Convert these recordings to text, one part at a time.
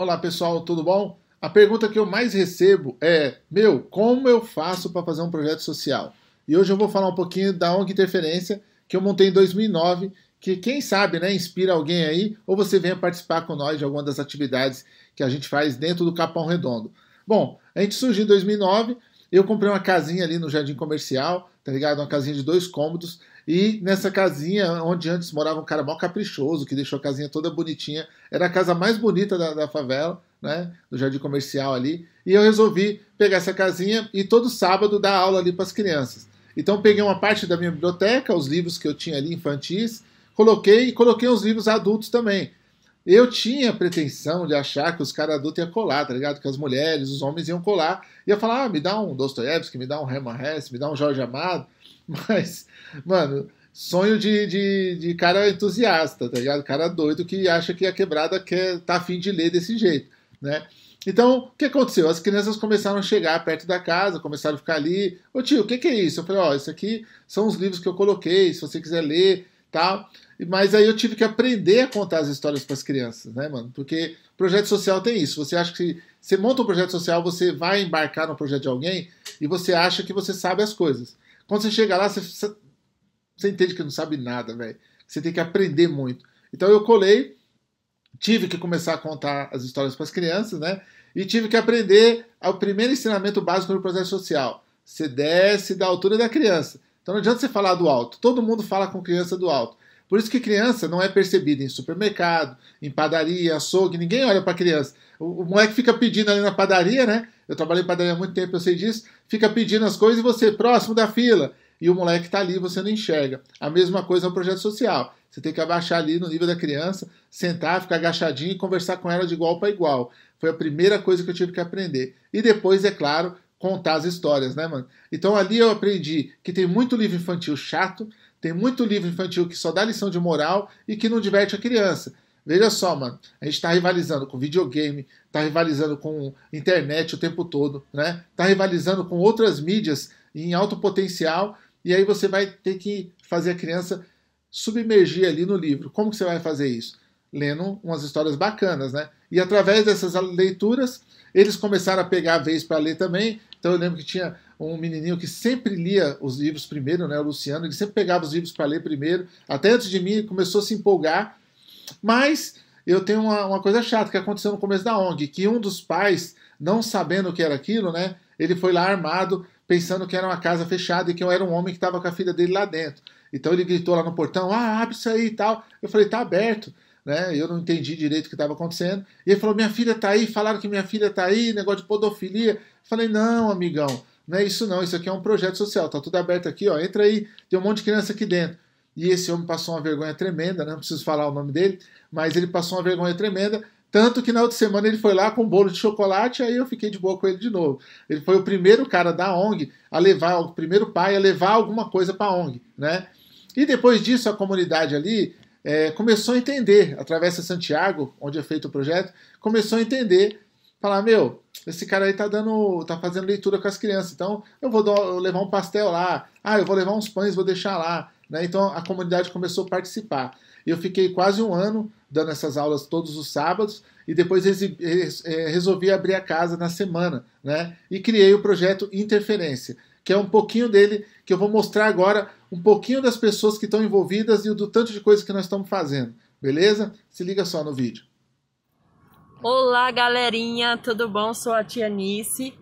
Olá pessoal, tudo bom? A pergunta que eu mais recebo é: meu, como eu faço para fazer um projeto social? E hoje eu vou falar um pouquinho da ONG Interferência que eu montei em 2009, que quem sabe, né, inspira alguém aí, ou você venha participar com nós de alguma das atividades que a gente faz dentro do Capão Redondo. Bom, a gente surgiu em 2009, eu comprei uma casinha ali no Jardim Comercial, tá ligado? Uma casinha de dois cômodos, e nessa casinha, onde antes morava um cara mal caprichoso, que deixou a casinha toda bonitinha, era a casa mais bonita da, da favela, né? Do jardim comercial ali. E eu resolvi pegar essa casinha e todo sábado dar aula ali para as crianças. Então peguei uma parte da minha biblioteca, os livros que eu tinha ali infantis, coloquei e coloquei os livros adultos também. Eu tinha pretensão de achar que os caras adultos iam colar, tá ligado? Que as mulheres, os homens iam colar. Ia falar, ah, me dá um Dostoiévski, me dá um Herman Hesse, me dá um Jorge Amado. Mas, mano, sonho de, de, de cara entusiasta, tá ligado? Cara doido que acha que a quebrada quer, tá afim de ler desse jeito, né? Então, o que aconteceu? As crianças começaram a chegar perto da casa, começaram a ficar ali. Ô tio, o que, que, é isso? Eu falei, ó, oh, isso aqui são os livros que eu coloquei, se você quiser ler, tal. Mas aí eu tive que aprender a contar as histórias para as crianças, né, mano? Porque projeto social tem isso. Você acha que você monta um projeto social, você vai embarcar no projeto de alguém e você acha que você sabe as coisas. Quando você chega lá, você, você entende que não sabe nada, velho. Você tem que aprender muito. Então eu colei, tive que começar a contar as histórias para as crianças, né? E tive que aprender o primeiro ensinamento básico do processo social. Você desce da altura da criança. Então não adianta você falar do alto. Todo mundo fala com criança do alto. Por isso que criança não é percebida em supermercado, em padaria, açougue, ninguém olha para criança. O, o, moleque fica pedindo ali na padaria, né? Eu trabalhei em padaria há muito tempo, eu sei disso. Fica pedindo as coisas e você, próximo da fila. E o moleque está ali, você não enxerga. A mesma coisa no é projeto social. Você tem que abaixar ali no nível da criança, sentar, ficar agachadinho e conversar com ela de igual para igual. Foi a primeira coisa que eu tive que aprender. E depois, é claro, contar as histórias, né, mano? Então ali eu aprendi que tem muito livro infantil chato, tem muito livro infantil que só dá lição de moral e que não diverte a criança. Veja só, mano, a gente está rivalizando com videogame, está rivalizando com internet o tempo todo, né? Está rivalizando com outras mídias em alto potencial e aí você vai ter que fazer a criança submergir ali no livro. Como que você vai fazer isso? Lendo umas histórias bacanas, né? E através dessas leituras, eles começaram a pegar a vez para ler também então eu lembro que tinha um menininho que sempre lia os livros primeiro, né, o Luciano, ele sempre pegava os livros para ler primeiro, até antes de mim começou a se empolgar, mas eu tenho uma, uma, coisa chata que aconteceu no começo da ONG, que um dos pais, não sabendo o que era aquilo, né, ele foi lá armado, pensando que era uma casa fechada e que eu era um homem que estava com a filha dele lá dentro. Então ele gritou lá no portão, ah, abre isso aí e tal. Eu falei, tá aberto né? Eu não entendi direito o que estava acontecendo. E ele falou: minha filha tá aí, falaram que minha filha tá aí, negócio de podofilia. Eu falei, não, amigão, não é isso não, isso aqui é um projeto social, tá tudo aberto aqui, ó. Entra aí, tem um monte de criança aqui dentro. E esse homem passou uma vergonha tremenda, né? não preciso falar o nome dele, mas ele passou uma vergonha tremenda. Tanto que na outra semana ele foi lá com um bolo de chocolate, aí eu fiquei de boa com ele de novo. Ele foi o primeiro cara da ONG a levar, o primeiro pai a levar alguma coisa para a ONG, né? E depois disso, a comunidade ali é, começou a entender, através de Santiago, onde é feito o projeto, começou a entender, falar, meu, esse cara aí tá dando, tá fazendo leitura com as crianças, então eu vou, dar, eu vou levar um pastel lá, ah, eu vou levar uns pães, vou deixar lá, né? Então a comunidade começou a participar. Eu fiquei quase um ano dando essas aulas todos os sábados e depois eh, resolvi abrir a casa na semana, né? E criei o projeto Interferência que é um pouquinho dele, que eu vou mostrar agora um pouquinho das pessoas que estão envolvidas e do tanto de coisa que nós estamos fazendo. Beleza? Se liga só no vídeo. Olá, galerinha, tudo bom? Sou a Tia Nice,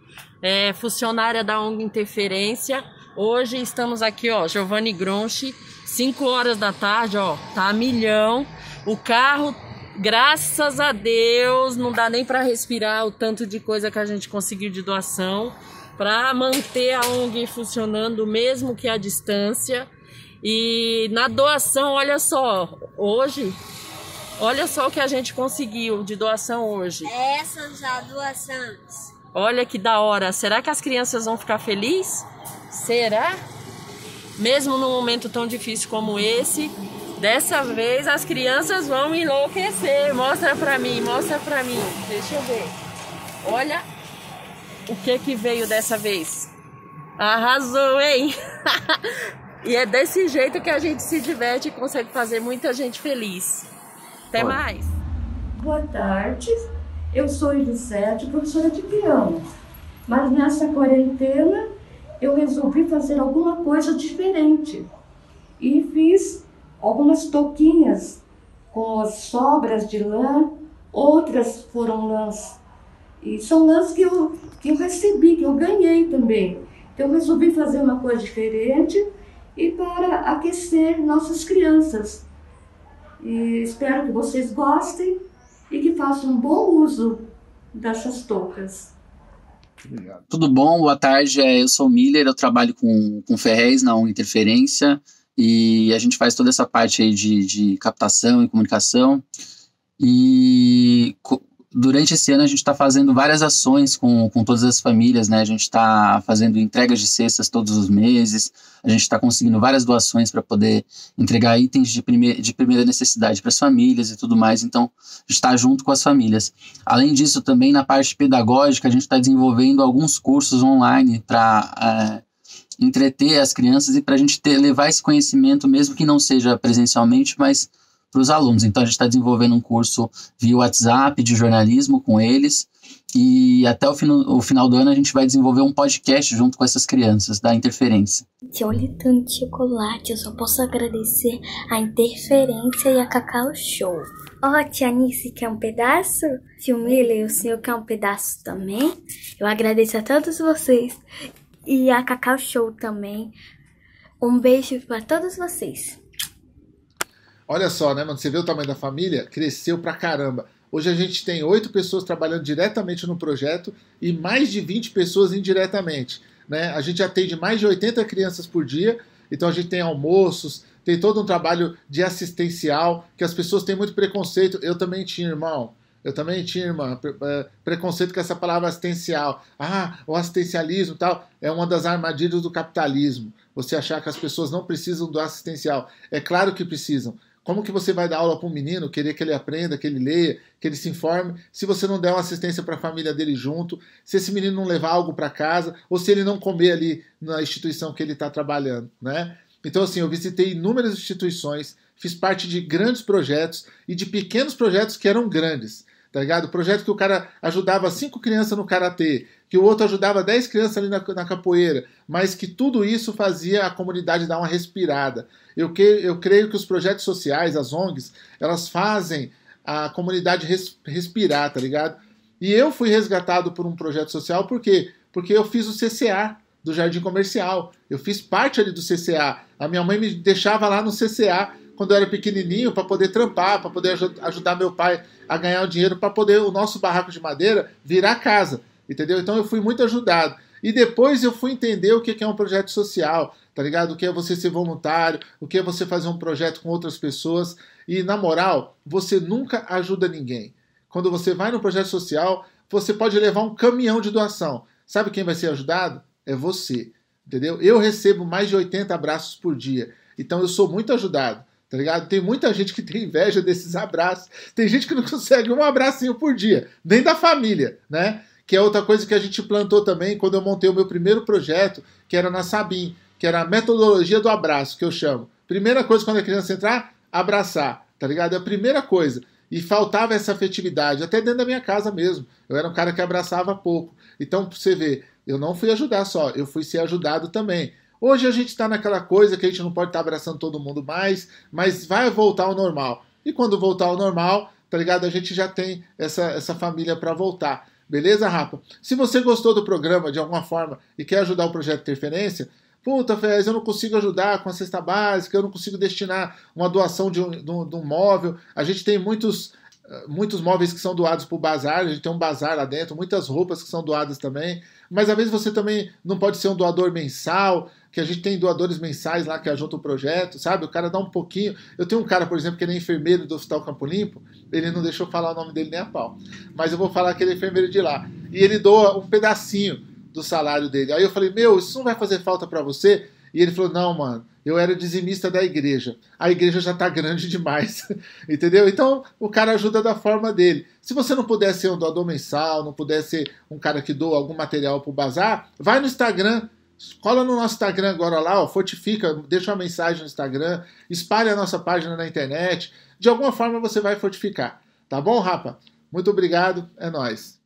é, funcionária da ONG Interferência. Hoje estamos aqui, ó, Giovanni Gronchi, 5 horas da tarde, ó, tá a milhão. O carro, graças a Deus, não dá nem para respirar o tanto de coisa que a gente conseguiu de doação para manter a ONG funcionando mesmo que à distância. E na doação, olha só, hoje, olha só o que a gente conseguiu de doação hoje. Essas a doações. Olha que da hora. Será que as crianças vão ficar felizes? Será? Mesmo num momento tão difícil como esse, dessa vez as crianças vão enlouquecer. Mostra pra mim, mostra pra mim. Deixa eu ver. Olha o que que veio dessa vez? Arrasou, hein? e é desse jeito que a gente se diverte e consegue fazer muita gente feliz. Até mais. Boa tarde. Eu sou Elisete, professora de piano. Mas nessa quarentena eu resolvi fazer alguma coisa diferente. E fiz algumas toquinhas com as sobras de lã, outras foram lãs e são lances que eu, que eu recebi, que eu ganhei também. Então, eu resolvi fazer uma coisa diferente e para aquecer nossas crianças. E espero que vocês gostem e que façam um bom uso dessas toucas. Obrigado. Tudo bom? Boa tarde. É, eu sou o Miller, eu trabalho com, com Ferrez na Interferência e a gente faz toda essa parte aí de, de captação e comunicação. E durante esse ano a gente está fazendo várias ações com, com todas as famílias, né? A gente está fazendo entregas de cestas todos os meses, a gente está conseguindo várias doações para poder entregar itens de, primeir, de primeira necessidade para as famílias e tudo mais. Então, está junto com as famílias. Além disso, também na parte pedagógica, a gente está desenvolvendo alguns cursos online para. É, entreter as crianças e para a gente ter, levar esse conhecimento, mesmo que não seja presencialmente, mas para os alunos. Então a gente está desenvolvendo um curso via WhatsApp de jornalismo com eles e até o, o, final do ano a gente vai desenvolver um podcast junto com essas crianças da interferência. Se olha tanto chocolate, eu só posso agradecer a interferência e a Cacau Show. Ó, oh, tia Nice, quer um pedaço? Tio Miller, o senhor quer um pedaço também? Eu agradeço a todos vocês e a Cacau Show também. Um beijo para todos vocês. Olha só, né, mano? Você vê o tamanho da família? Cresceu pra caramba. Hoje a gente tem oito pessoas trabalhando diretamente no projeto e mais de 20 pessoas indiretamente. Né? A gente atende mais de 80 crianças por dia, então a gente tem almoços, tem todo um trabalho de assistencial, que as pessoas têm muito preconceito. Eu também tinha, irmão. Eu também tinha, irmã, é, preconceito com essa palavra assistencial. Ah, o assistencialismo tal é uma das armadilhas do capitalismo. Você achar que as pessoas não precisam do assistencial. É claro que precisam. Como que você vai dar aula para um menino, querer que ele aprenda, que ele leia, que ele se informe, se você não der uma assistência para a família dele junto, se esse menino não levar algo para casa, ou se ele não comer ali na instituição que ele está trabalhando, né? Então, assim, eu visitei inúmeras instituições, fiz parte de grandes projetos e de pequenos projetos que eram grandes tá ligado? Projeto que o cara ajudava cinco crianças no karatê, que o outro ajudava dez crianças ali na, na, capoeira, mas que tudo isso fazia a comunidade dar uma respirada. Eu, que, eu creio que os projetos sociais, as ONGs, elas fazem a comunidade res, respirar, tá ligado? E eu fui resgatado por um projeto social, por quê? Porque eu fiz o CCA do Jardim Comercial. Eu fiz parte ali do CCA. A minha mãe me deixava lá no CCA quando eu era pequenininho para poder trampar, para poder aj ajudar meu pai a ganhar o dinheiro para poder o nosso barraco de madeira virar casa, entendeu? Então eu fui muito ajudado. E depois eu fui entender o que é um projeto social, tá ligado? O que é você ser voluntário, o que é você fazer um projeto com outras pessoas. E na moral, você nunca ajuda ninguém. Quando você vai no projeto social, você pode levar um caminhão de doação. Sabe quem vai ser ajudado? É você, entendeu? Eu recebo mais de 80 abraços por dia, então eu sou muito ajudado tá ligado? Tem muita gente que tem inveja desses abraços. Tem gente que não consegue um abracinho por dia, nem da família, né? Que é outra coisa que a gente plantou também quando eu montei o meu primeiro projeto, que era na Sabim, que era a metodologia do abraço, que eu chamo. Primeira coisa quando a criança entrar, ah, abraçar, tá ligado? É a primeira coisa. E faltava essa afetividade, até dentro da minha casa mesmo. Eu era um cara que abraçava pouco. Então, pra você ver, eu não fui ajudar só, eu fui ser ajudado também. Hoje a gente está naquela coisa que a gente não pode estar tá abraçando todo mundo mais, mas vai voltar ao normal. E quando voltar ao normal, tá ligado? A gente já tem essa, essa família para voltar. Beleza, Rafa? Se você gostou do programa de alguma forma e quer ajudar o projeto Interferência, Puta, Fez, eu não consigo ajudar com a cesta básica, eu não consigo destinar uma doação de um, de um, de um móvel. A gente tem muitos, eh, muitos móveis que são doados para o bazar, a gente tem um bazar lá dentro, muitas roupas que são doadas também. Mas às vezes você também não pode ser um doador mensal, que a gente tem doadores mensais lá que ajudam o projeto, sabe? O cara dá um pouquinho. Eu tenho um cara, por exemplo, que ele é enfermeiro do Hospital Campo Limpo, ele não deixou falar o nome dele nem a pau. Mas eu vou falar que ele é enfermeiro de lá. E ele doa um pedacinho do salário dele. Aí eu falei, meu, isso não vai fazer falta para você? E ele falou, não, mano, eu era dizimista da igreja. A igreja já tá grande demais, entendeu? Então, o cara ajuda da forma dele. Se você não puder ser um doador mensal, não puder ser um cara que doa algum material pro bazar, vai no Instagram Cola no nosso Instagram agora lá, ó, fortifica, deixa uma mensagem no Instagram, espalha a nossa página na internet. De alguma forma você vai fortificar. Tá bom, Rapa? Muito obrigado, é nós.